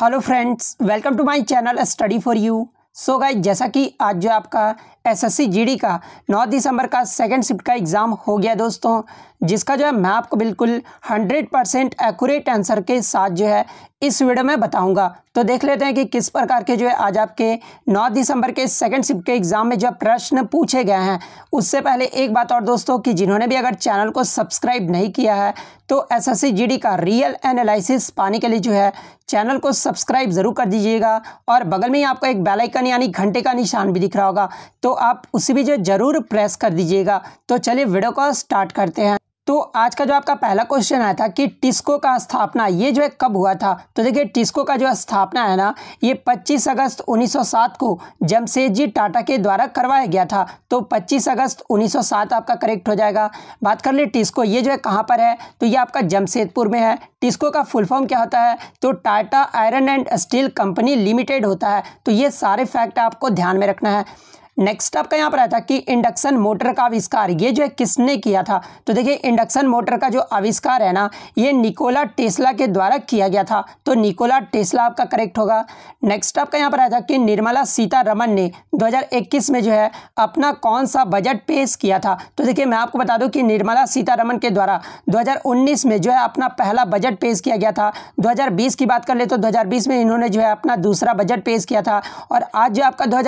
hello friends welcome to my channel study for you so guys जैसा कि आज जो आपका एसएससी जीडी का 9 दिसंबर का सेकंड शिफ्ट का एग्ज़ाम हो गया दोस्तों जिसका जो है मैं आपको बिल्कुल हंड्रेड परसेंट एक्यूरेट आंसर के साथ जो है इस वीडियो में बताऊंगा तो देख लेते हैं कि किस प्रकार के जो है आज आपके 9 दिसंबर के सेकंड शिफ्ट के एग्ज़ाम में जो प्रश्न पूछे गए हैं उससे पहले एक बात और दोस्तों कि जिन्होंने भी अगर चैनल को सब्सक्राइब नहीं किया है तो एस एस का रियल एनालिसिस पाने के लिए जो है चैनल को सब्सक्राइब ज़रूर कर दीजिएगा और बगल में ही आपको एक बेलाइकन यानी घंटे का निशान भी दिख रहा होगा तो आप उसे भी जो जरूर प्रेस कर दीजिएगा तो चलिए वीडियो को स्टार्ट करते हैं तो आज का जो आपका पहला क्वेश्चन आया था कि टिस्को का स्थापना ये जो है कब हुआ था तो देखिए टिस्को का जो स्थापना है ना ये 25 अगस्त 1907 को जमशेद जी टाटा के द्वारा करवाया गया था तो 25 अगस्त 1907 आपका करेक्ट हो जाएगा बात कर ले टिस्को ये जो है कहाँ पर है तो ये आपका जमशेदपुर में है टिस्को का फुल फॉर्म क्या होता है तो Tata iron and steel company limited होता है तो ये सारे फैक्ट आपको ध्यान में रखना है नेक्स्ट आपका यहाँ पर आया था कि इंडक्शन मोटर का आविष्कार ये जो है किसने किया था तो देखिए इंडक्शन मोटर का जो आविष्कार है ना ये निकोला टेस्ला के द्वारा किया गया था तो निकोला टेस्ला आपका करेक्ट होगा नेक्स्ट आपका यहाँ पर आया था कि निर्मला सीतारमन ने 2021 में जो है अपना कौन सा बजट पेश किया था तो देखिए मैं आपको बता दूँ कि निर्मला सीतारमन के द्वारा दो में जो है अपना पहला बजट पेश किया गया था दो की बात कर ले तो दो में इन्होंने जो है अपना दूसरा बजट पेश किया था और आज जो आपका दो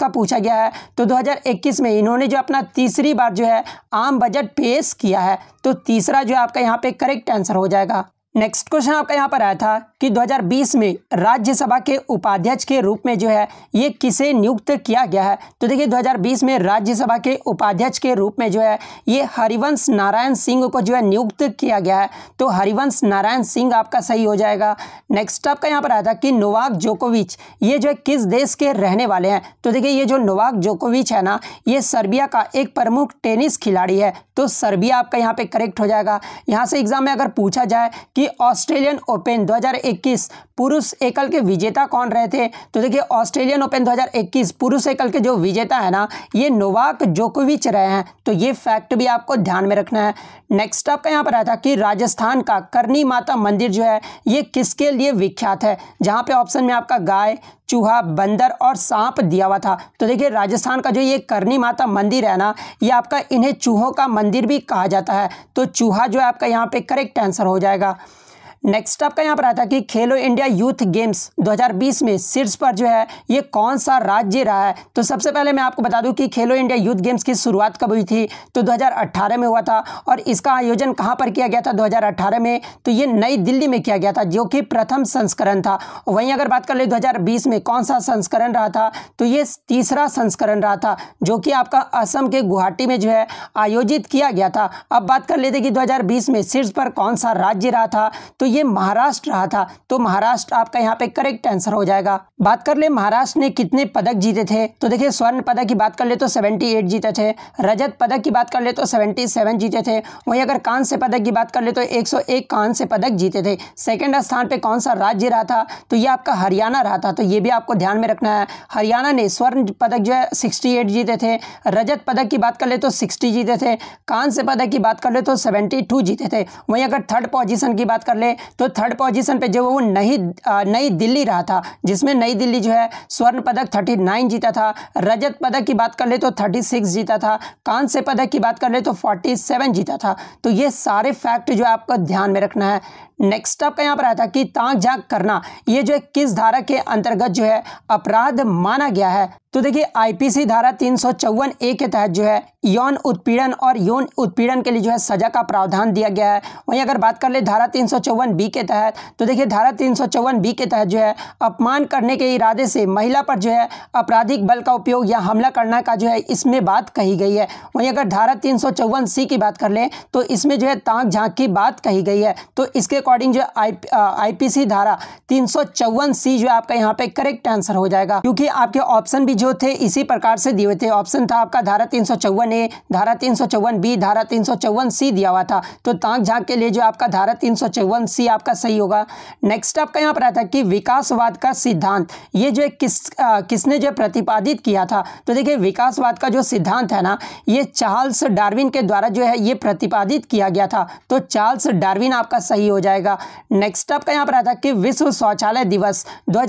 का पूछा गया है है तो 2021 में इन्होंने जो अपना तीसरी बार जो है आम बजट पेश किया है तो तीसरा जो है आपका यहाँ पे करेक्ट आंसर हो जाएगा नेक्स्ट क्वेश्चन आपका यहाँ पर आया था कि 2020 में राज्यसभा के उपाध्यक्ष के रूप में जो है ये किसे नियुक्त किया गया है तो देखिए 2020 में राज्यसभा के उपाध्यक्ष के रूप में जो है ये हरिवंश नारायण सिंह को जो है नियुक्त किया गया है तो हरिवंश नारायण सिंह आपका सही हो जाएगा नेक्स्ट आपका यहाँ पर आया था कि नोवाक जोकोविच ये जो है किस देश के रहने वाले हैं तो देखिए ये जो नोवाक जोकोविच है ना ये सर्बिया का एक प्रमुख टेनिस खिलाड़ी है तो सर्बिया आपका यहाँ पर करेक्ट हो जाएगा यहाँ से एग्जाम में अगर पूछा जाए कि ऑस्ट्रेलियन ओपन 2021 पुरुष एकल के विजेता कौन रहे थे तो देखिए ऑस्ट्रेलियन ओपन 2021 पुरुष एकल के जो विजेता है ना ये नोवाक जोकोविच रहे हैं तो ये फैक्ट भी आपको ध्यान में रखना है नेक्स्ट आपका यहाँ पर आया था कि राजस्थान का करनी माता मंदिर जो है ये किसके लिए विख्यात है जहाँ पे ऑप्शन में आपका गाय चूहा बंदर और सांप दिया हुआ था तो देखिए राजस्थान का जो ये करनी माता मंदिर है ना ये आपका इन्हें चूहों का मंदिर भी कहा जाता है तो चूहा जो है आपका यहाँ पे करेक्ट आंसर हो जाएगा नेक्स्ट आपका यहाँ पर आता है कि खेलो इंडिया यूथ गेम्स 2020 में शीर्ष पर जो है ये कौन सा राज्य रहा है तो सबसे पहले मैं आपको बता दूं कि खेलो इंडिया यूथ गेम्स की शुरुआत कब हुई थी तो 2018 में हुआ था और इसका आयोजन कहाँ पर किया गया था 2018 में तो ये नई दिल्ली में किया गया था जो कि प्रथम संस्करण था वहीं अगर बात कर ले दो में कौन सा संस्करण रहा था तो ये तीसरा संस्करण रहा था जो कि आपका असम के गुवाहाटी में जो है आयोजित किया गया था अब बात कर लेते कि दो में शीर्ष पर कौन सा राज्य रहा था तो ये महाराष्ट्र रहा था तो महाराष्ट्र आपका यहाँ पे करेक्ट आंसर हो जाएगा बात कर ले महाराष्ट्र ने कितने पदक जीते थे तो देखिए स्वर्ण पदक की बात कर ले तो 78 जीते थे रजत पदक की बात कर ले तो 77 जीते थे वहीं अगर कांस्य पदक की बात कर ले तो 101 कांस्य पदक जीते थे सेकंड स्थान पे कौन सा राज्य रहा था तो ये आपका हरियाणा रहा था तो ये भी आपको ध्यान में रखना है हरियाणा ने स्वर्ण पदक जो है सिक्सटी जीते थे रजत पदक की बात कर ले तो सिक्सटी जीते थे कांस्य पदक की बात कर ले तो सेवेंटी जीते थे वहीं अगर थर्ड पोजिशन की बात कर ले तो थर्ड पोजीशन पे जो वो नई नई दिल्ली रहा था जिसमें नई दिल्ली जो है स्वर्ण पदक थर्टी नाइन जीता था रजत पदक की बात कर ले तो थर्टी सिक्स जीता था कांस्य पदक की बात कर ले तो फोर्टी सेवन जीता था तो ये सारे फैक्ट जो है आपको ध्यान में रखना है नेक्स्ट आपका यहाँ पर आया था कि ताक झांक करना ये जो है किस धारा के अंतर्गत जो है अपराध माना गया है तो देखिए आईपीसी धारा तीन सौ चौवन ए के तहत जो है यौन उत्पीड़न और यौन उत्पीड़न के लिए जो है सजा का प्रावधान दिया गया है वहीं अगर बात कर ले धारा तीन सौ बी के तहत तो देखिए धारा तीन बी के तहत जो है अपमान करने के इरादे से महिला पर जो है आपराधिक बल का उपयोग या हमला करना का जो है इसमें बात कही गई है वहीं अगर धारा तीन सी की बात कर लें तो इसमें जो है तांक झांक की बात कही गई है तो इसके अकॉर्डिंग जो आई आईपीसी धारा तीन सी जो आपका यहाँ पे करेक्ट आंसर हो जाएगा क्योंकि आपके ऑप्शन भी जो थे इसी प्रकार से दिए थे ऑप्शन था आपका धारा तीन ए धारा तीन बी धारा तीन सी दिया हुआ था तो तांक झांक के लिए जो आपका धारा तीन सी आपका सही होगा नेक्स्ट आपका यहाँ पर आया था कि विकासवाद का सिद्धांत ये जो किस आ, किसने जो प्रतिपादित किया था तो देखिए विकासवाद का जो सिद्धांत है ना ये चार्ल्स डार्विन के द्वारा जो है ये प्रतिपादित किया गया था तो चार्ल्स डार्विन आपका सही हो जाएगा नेक्स्ट आपका यहाँ पर आया था कि विश्व शौचालय दिवस दो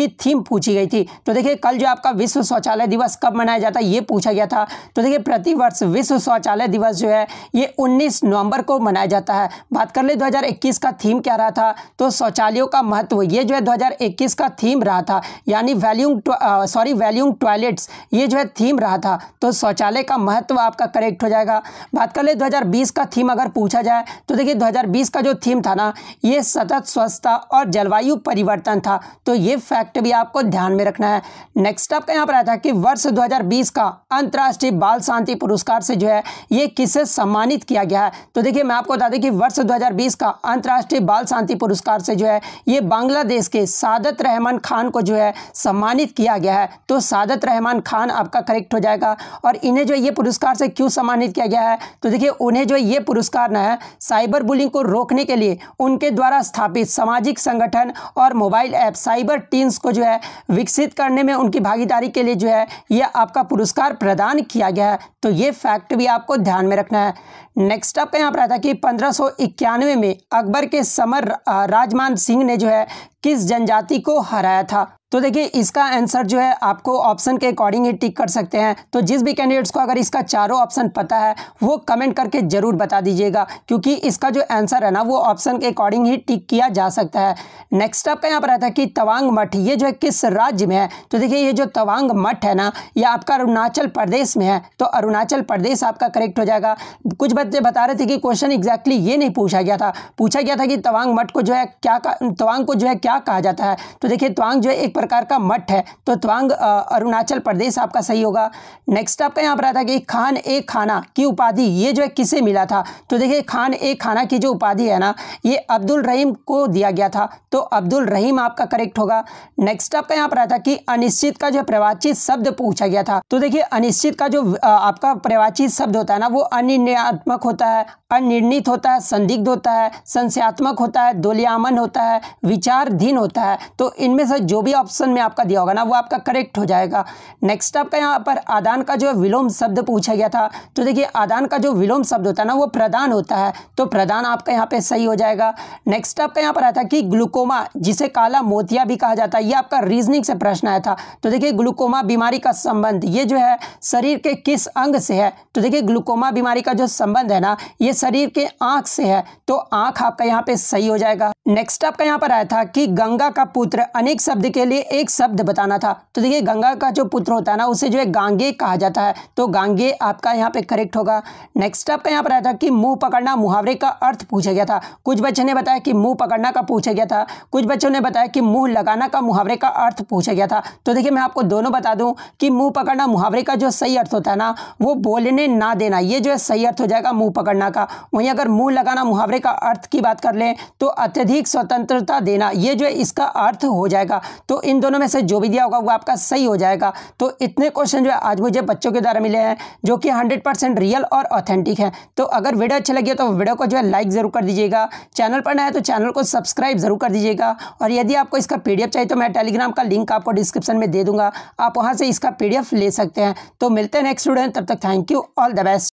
की थीम पूछी गई थी तो देखिए कल जो आपका विश्व शौचालय दिवस कब मनाया जाता है ये पूछा गया था तो देखिए प्रतिवर्ष विश्व शौचालय दिवस जो है ये 19 नवंबर को मनाया जाता है बात कर ले 2021 का थीम क्या रहा था तो शौचालयों का महत्व ये जो है 2021 का थीम रहा था यानी वैल्यूंग सॉरी वैल्यूंग टॉयलेट्स ये जो है थीम रहा था तो शौचालय का महत्व आपका करेक्ट हो जाएगा बात कर ले 2020 का थीम अगर पूछा जाए तो देखिए 2020 का जो थीम था ना ये सतत स्वच्छता और जलवायु परिवर्तन था तो ये फैक्ट भी आपको ध्यान में रखना है नेक्स्ट आपका यहाँ पर आया था कि वर्ष दो का अंतर्राष्ट्रीय बाल शांति पुरस्कार से जो है ये किसे सम्मानित किया गया है तो देखिए मैं आपको बता दें कि वर्ष दो का अंतर्राष्ट्रीय अंतर्राष्ट्रीय बाल शांति पुरस्कार से जो है ये बांग्लादेश के सादत रहमान खान को जो है सम्मानित किया गया है तो सादत रहमान खान आपका करेक्ट हो जाएगा और इन्हें जो ये पुरस्कार से क्यों सम्मानित किया गया है तो देखिए उन्हें जो ये पुरस्कार ना है साइबर बुलिंग को रोकने के लिए उनके द्वारा स्थापित सामाजिक संगठन और मोबाइल ऐप साइबर टीम्स को जो है विकसित करने में उनकी भागीदारी के लिए जो है यह आपका पुरस्कार प्रदान किया गया है तो ये फैक्ट भी आपको ध्यान में रखना है नेक्स्ट आपका यहाँ पर आता है कि पंद्रह में अकबर के समर राजमान सिंह ने जो है किस जनजाति को हराया था तो देखिए इसका आंसर जो है आपको ऑप्शन के अकॉर्डिंग ही टिक कर सकते हैं तो जिस भी कैंडिडेट्स को अगर इसका चारों ऑप्शन पता है वो कमेंट करके ज़रूर बता दीजिएगा क्योंकि इसका जो आंसर है ना वो ऑप्शन के अकॉर्डिंग ही टिक किया जा सकता है नेक्स्ट आपका यहाँ पर रहता है कि तवांग मठ ये जो है किस राज्य में है तो देखिए ये जो तवांग मठ है ना ये आपका अरुणाचल प्रदेश में है तो अरुणाचल प्रदेश आपका करेक्ट हो जाएगा कुछ बच्चे बता रहे थे कि क्वेश्चन एग्जैक्टली ये नहीं पूछा गया था पूछा गया था कि तवांग मठ को जो है क्या तवांग को जो है क्या कहा जाता है तो देखिए तवांग जो है एक प्रकार का मठ है तो त्वांग अरुणाचल प्रदेश आपका सही होगा नेक्स्ट आपका यहाँ पर आता है कि खान ए खाना की उपाधि ये जो है किसे मिला था तो देखिए खान ए खाना की जो उपाधि है ना ये अब्दुल रहीम को दिया गया था तो अब्दुल रहीम आपका करेक्ट होगा नेक्स्ट आपका यहाँ पर आता कि अनिश्चित का जो प्रवाचित शब्द पूछा गया था तो देखिए अनिश्चित का जो आपका प्रवाचित शब्द होता है ना वो अनिर्णयात्मक होता है अनिर्णित होता है संदिग्ध होता है संशयात्मक होता है दोलियामन होता है विचारधीन होता है तो इनमें से जो भी ऑप्शन ऑप्शन में आपका दिया होगा ना वो आपका करेक्ट हो जाएगा नेक्स्ट आपका यहाँ पर आदान का जो विलोम शब्द पूछा गया था तो देखिए आदान का जो विलोम शब्द होता है ना वो प्रदान होता है तो प्रदान आपका यहाँ पे सही हो जाएगा नेक्स्ट आपका यहाँ पर आया था कि ग्लूकोमा जिसे काला मोतिया भी कहा जाता है ये आपका रीजनिंग से प्रश्न आया था तो देखिए ग्लूकोमा बीमारी का संबंध ये जो है शरीर के किस अंग से है तो देखिए ग्लूकोमा बीमारी का जो संबंध है ना ये शरीर के आँख से है तो आँख आपका यहाँ पे सही हो जाएगा नेक्स्ट आपका यहाँ पर आया था कि गंगा का पुत्र अनेक शब्द के लिए लिए एक शब्द बताना था तो देखिए गंगा का जो पुत्र होता है ना उसे जो है गांगे कहा जाता है तो गांगे आपका यहाँ पे करेक्ट होगा नेक्स्ट आपका यहाँ पर आया था कि मुंह पकड़ना मुहावरे का अर्थ पूछा गया था कुछ बच्चों ने बताया कि मुंह पकड़ना का पूछा गया था कुछ बच्चों ने बताया कि मुंह लगाना का मुहावरे का अर्थ पूछा गया था तो देखिए मैं आपको दोनों बता दूं कि मुंह पकड़ना मुहावरे का जो सही अर्थ होता है ना वो बोलने ना देना ये जो है सही अर्थ हो जाएगा मुंह पकड़ना का वहीं अगर मुंह लगाना मुहावरे का अर्थ की बात कर लें तो अत्यधिक स्वतंत्रता देना ये जो है इसका अर्थ हो जाएगा तो इन दोनों में से जो भी दिया होगा वो आपका सही हो जाएगा तो इतने क्वेश्चन जो है आज मुझे बच्चों के द्वारा मिले हैं जो कि हंड्रेड रियल और ऑथेंटिक है तो अगर वीडियो अच्छी लगी तो वीडियो को जो है लाइक ज़रूर कर दीजिएगा चैनल पर नया तो चैनल को सब्सक्राइब ज़रूर कर दीजिएगा और यदि आपको इसका पी चाहिए तो मैं टेलीग्राम का लिंक आपको डिस्क्रिप्शन में दे दूंगा आप वहाँ से इसका पी ले सकते हैं तो मिलते हैं नेक्स्ट स्टूडेंट तब तक thank you all the best